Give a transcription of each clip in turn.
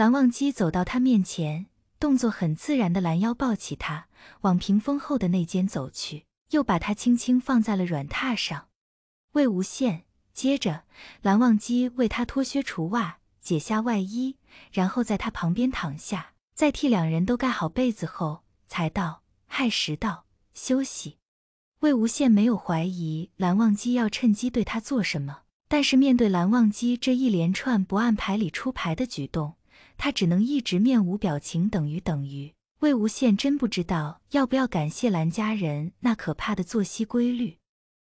蓝忘机走到他面前，动作很自然的拦腰抱起他，往屏风后的那间走去，又把他轻轻放在了软榻上。魏无羡接着，蓝忘机为他脱靴除袜，解下外衣，然后在他旁边躺下，再替两人都盖好被子后，才道：“亥时到，休息。”魏无羡没有怀疑蓝忘机要趁机对他做什么，但是面对蓝忘机这一连串不按牌理出牌的举动，他只能一直面无表情，等于等于。魏无羡真不知道要不要感谢蓝家人那可怕的作息规律。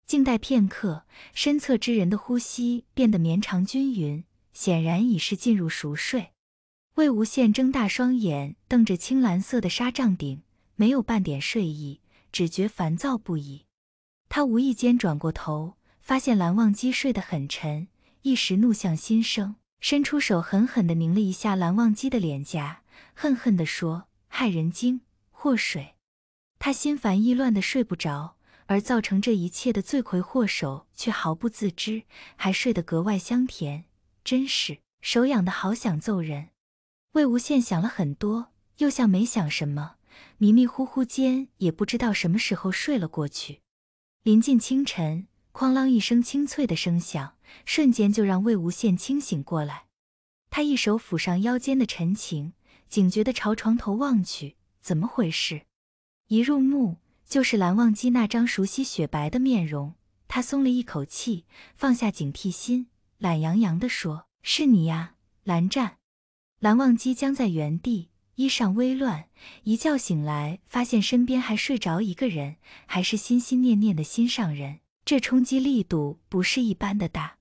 静待片刻，身侧之人的呼吸变得绵长均匀，显然已是进入熟睡。魏无羡睁大双眼，瞪着青蓝色的纱帐顶，没有半点睡意，只觉烦躁不已。他无意间转过头，发现蓝忘机睡得很沉，一时怒向心生。伸出手，狠狠地拧了一下蓝忘机的脸颊，恨恨地说：“害人精，祸水。”他心烦意乱的睡不着，而造成这一切的罪魁祸首却毫不自知，还睡得格外香甜，真是手痒的好想揍人。魏无羡想了很多，又像没想什么，迷迷糊糊间也不知道什么时候睡了过去。临近清晨。哐啷一声清脆的声响，瞬间就让魏无羡清醒过来。他一手抚上腰间的陈情，警觉地朝床头望去，怎么回事？一入目就是蓝忘机那张熟悉雪白的面容，他松了一口气，放下警惕心，懒洋洋地说：“是你呀，蓝湛。”蓝忘机僵在原地，衣裳微乱，一觉醒来发现身边还睡着一个人，还是心心念念的心上人。这冲击力度不是一般的大，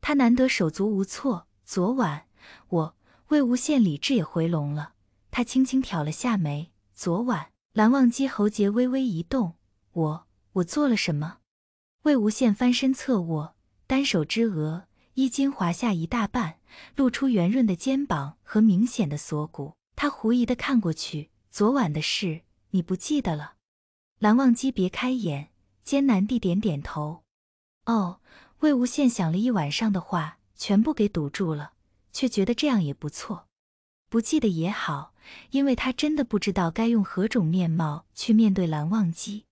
他难得手足无措。昨晚我魏无羡理智也回笼了，他轻轻挑了下眉。昨晚蓝忘机喉结微微一动，我我做了什么？魏无羡翻身侧卧，单手支额，衣襟滑下一大半，露出圆润的肩膀和明显的锁骨。他狐疑的看过去，昨晚的事你不记得了？蓝忘机别开眼。艰难地点点头。哦，魏无羡想了一晚上的话全部给堵住了，却觉得这样也不错。不记得也好，因为他真的不知道该用何种面貌去面对蓝忘机。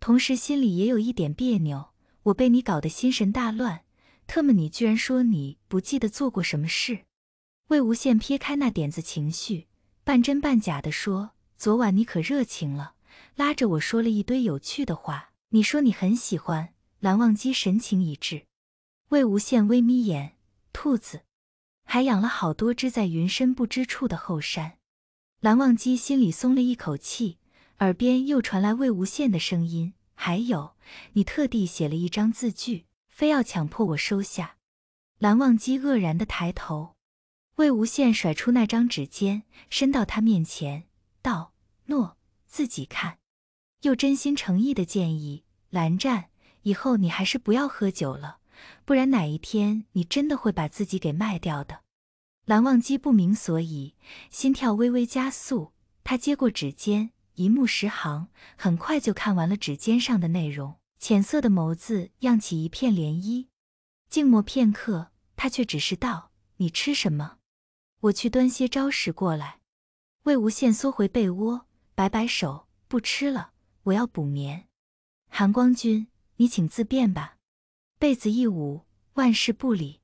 同时心里也有一点别扭，我被你搞得心神大乱，特么你居然说你不记得做过什么事。魏无羡撇开那点子情绪，半真半假地说：“昨晚你可热情了，拉着我说了一堆有趣的话。”你说你很喜欢蓝忘机，神情一滞。魏无羡微眯眼，兔子，还养了好多只在云深不知处的后山。蓝忘机心里松了一口气，耳边又传来魏无羡的声音：“还有，你特地写了一张字据，非要强迫我收下。”蓝忘机愕然的抬头，魏无羡甩出那张纸笺，伸到他面前，道：“诺，自己看。”又真心诚意的建议蓝湛，以后你还是不要喝酒了，不然哪一天你真的会把自己给卖掉的。蓝忘机不明所以，心跳微微加速。他接过指尖，一目十行，很快就看完了指尖上的内容。浅色的眸子漾起一片涟漪。静默片刻，他却只是道：“你吃什么？我去端些招食过来。”魏无羡缩回被窝，摆摆手，不吃了。我要补眠，含光君，你请自便吧。被子一捂，万事不理。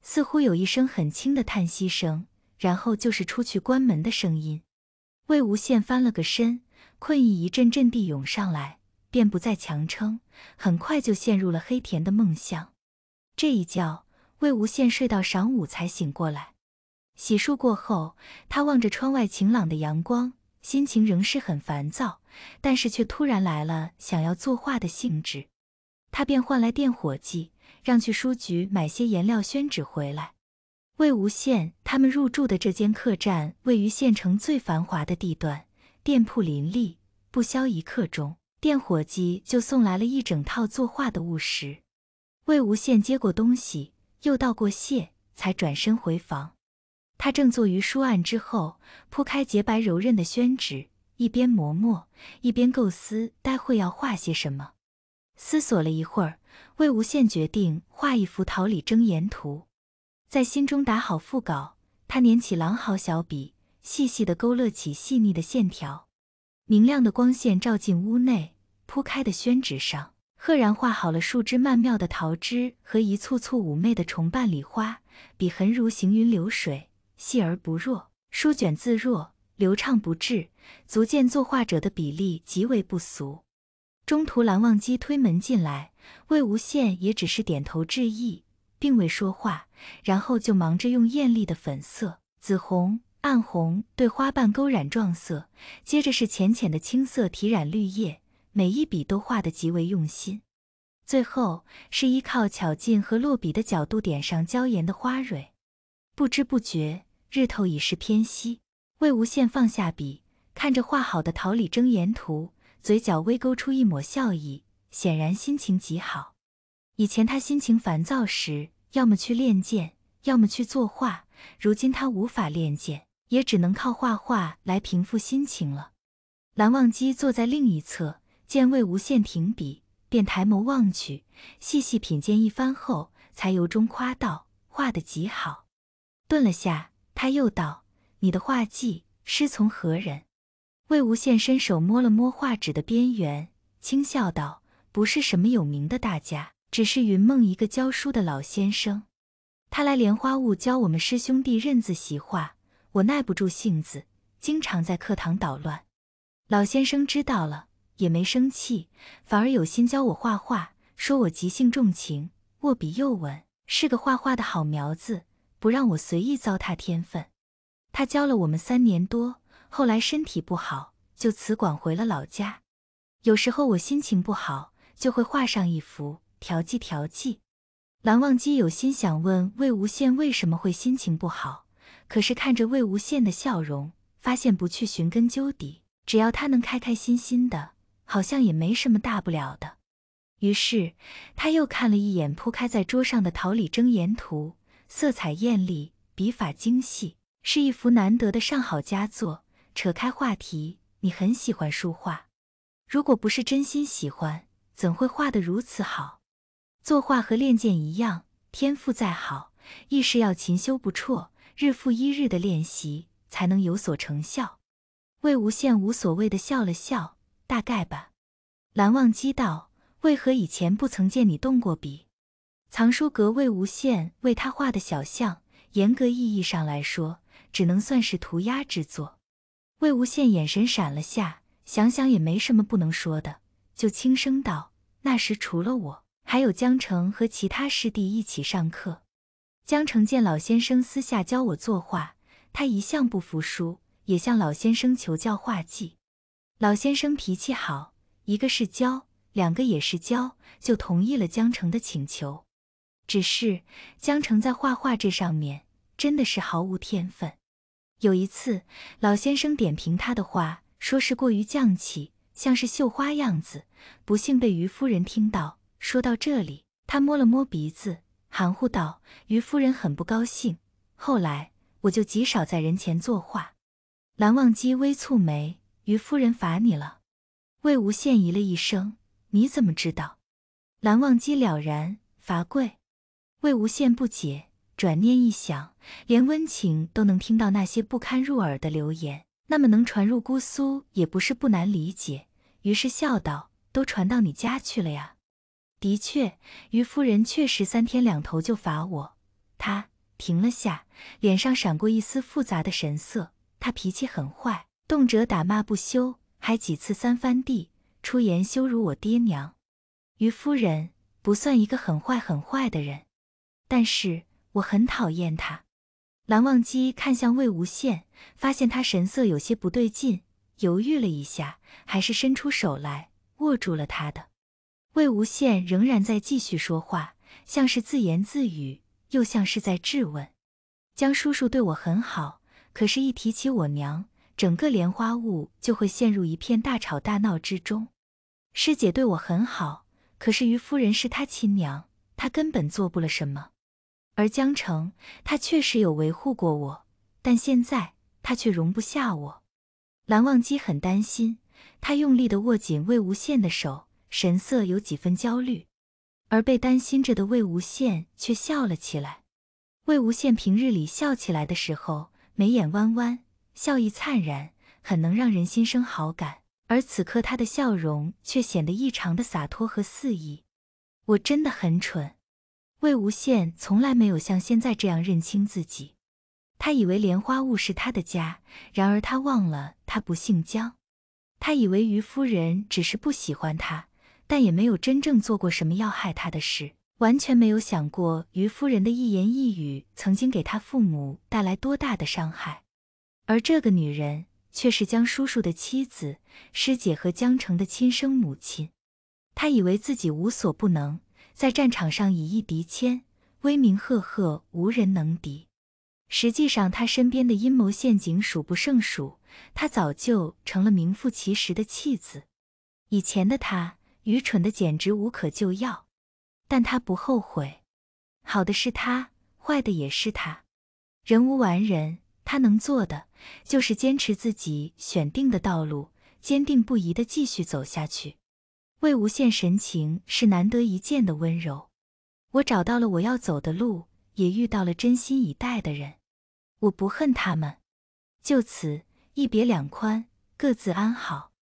似乎有一声很轻的叹息声，然后就是出去关门的声音。魏无羡翻了个身，困意一阵阵地涌上来，便不再强撑，很快就陷入了黑甜的梦乡。这一觉，魏无羡睡到晌午才醒过来。洗漱过后，他望着窗外晴朗的阳光。心情仍是很烦躁，但是却突然来了想要作画的兴致，他便唤来店伙计，让去书局买些颜料、宣纸回来。魏无羡他们入住的这间客栈位于县城最繁华的地段，店铺林立。不消一刻钟，店伙计就送来了一整套作画的物什。魏无羡接过东西，又道过谢，才转身回房。他正坐于书案之后，铺开洁白柔韧的宣纸，一边磨墨，一边构思待会要画些什么。思索了一会儿，魏无羡决定画一幅桃李争妍图，在心中打好腹稿。他捻起狼毫小笔，细细地勾勒起细腻的线条。明亮的光线照进屋内，铺开的宣纸上，赫然画好了树枝曼妙的桃枝和一簇簇妩媚的重瓣礼花，笔痕如行云流水。细而不弱，舒卷自若，流畅不滞，足见作画者的笔力极为不俗。中途蓝忘机推门进来，魏无羡也只是点头致意，并未说话，然后就忙着用艳丽的粉色、紫红、暗红对花瓣勾染撞色，接着是浅浅的青色提染绿叶，每一笔都画得极为用心。最后是依靠巧劲和落笔的角度点上娇艳的花蕊，不知不觉。日头已是偏西，魏无羡放下笔，看着画好的桃李争妍图，嘴角微勾出一抹笑意，显然心情极好。以前他心情烦躁时，要么去练剑，要么去作画。如今他无法练剑，也只能靠画画来平复心情了。蓝忘机坐在另一侧，见魏无羡停笔，便抬眸望去，细细品鉴一番后，才由衷夸道：“画得极好。”顿了下。他又道：“你的画技师从何人？”魏无羡伸手摸了摸画纸的边缘，轻笑道：“不是什么有名的大家，只是云梦一个教书的老先生。他来莲花坞教我们师兄弟认字习画，我耐不住性子，经常在课堂捣乱。老先生知道了也没生气，反而有心教我画画，说我即兴重情，握笔又稳，是个画画的好苗子。”不让我随意糟蹋天分。他教了我们三年多，后来身体不好，就辞馆回了老家。有时候我心情不好，就会画上一幅，调剂调剂。蓝忘机有心想问魏无羡为什么会心情不好，可是看着魏无羡的笑容，发现不去寻根究底，只要他能开开心心的，好像也没什么大不了的。于是他又看了一眼铺开在桌上的《桃李争妍图》。色彩艳丽，笔法精细，是一幅难得的上好佳作。扯开话题，你很喜欢书画，如果不是真心喜欢，怎会画的如此好？作画和练剑一样，天赋再好，亦是要勤修不辍，日复一日的练习才能有所成效。魏无羡无所谓的笑了笑，大概吧。蓝忘机道：“为何以前不曾见你动过笔？”藏书阁，魏无羡为他画的小像，严格意义上来说，只能算是涂鸦之作。魏无羡眼神闪了下，想想也没什么不能说的，就轻声道：“那时除了我，还有江澄和其他师弟一起上课。江澄见老先生私下教我作画，他一向不服输，也向老先生求教画技。老先生脾气好，一个是教，两个也是教，就同意了江澄的请求。”只是江澄在画画这上面真的是毫无天分。有一次，老先生点评他的画，说是过于匠气，像是绣花样子。不幸被于夫人听到。说到这里，他摸了摸鼻子，含糊道：“于夫人很不高兴。”后来，我就极少在人前作画。蓝忘机微蹙眉：“于夫人罚你了？”魏无羡咦了一声：“你怎么知道？”蓝忘机了然：“罚跪。”魏无羡不解，转念一想，连温情都能听到那些不堪入耳的流言，那么能传入姑苏也不是不难理解。于是笑道：“都传到你家去了呀。”的确，于夫人确实三天两头就罚我。他停了下，脸上闪过一丝复杂的神色。他脾气很坏，动辄打骂不休，还几次三番地出言羞辱我爹娘。于夫人不算一个很坏很坏的人。但是我很讨厌他。蓝忘机看向魏无羡，发现他神色有些不对劲，犹豫了一下，还是伸出手来握住了他的。魏无羡仍然在继续说话，像是自言自语，又像是在质问：“江叔叔对我很好，可是一提起我娘，整个莲花坞就会陷入一片大吵大闹之中。师姐对我很好，可是于夫人是她亲娘，她根本做不了什么。”而江城，他确实有维护过我，但现在他却容不下我。蓝忘机很担心，他用力地握紧魏无羡的手，神色有几分焦虑。而被担心着的魏无羡却笑了起来。魏无羡平日里笑起来的时候，眉眼弯弯，笑意灿然，很能让人心生好感。而此刻他的笑容却显得异常的洒脱和肆意。我真的很蠢。魏无羡从来没有像现在这样认清自己。他以为莲花坞是他的家，然而他忘了他不姓江。他以为于夫人只是不喜欢他，但也没有真正做过什么要害他的事，完全没有想过于夫人的一言一语曾经给他父母带来多大的伤害。而这个女人却是江叔叔的妻子、师姐和江澄的亲生母亲。他以为自己无所不能。在战场上以一敌千，威名赫赫，无人能敌。实际上，他身边的阴谋陷阱数不胜数，他早就成了名副其实的弃子。以前的他，愚蠢的简直无可救药。但他不后悔，好的是他，坏的也是他。人无完人，他能做的就是坚持自己选定的道路，坚定不移地继续走下去。魏无羡神情是难得一见的温柔。我找到了我要走的路，也遇到了真心以待的人。我不恨他们，就此一别两宽，各自安好。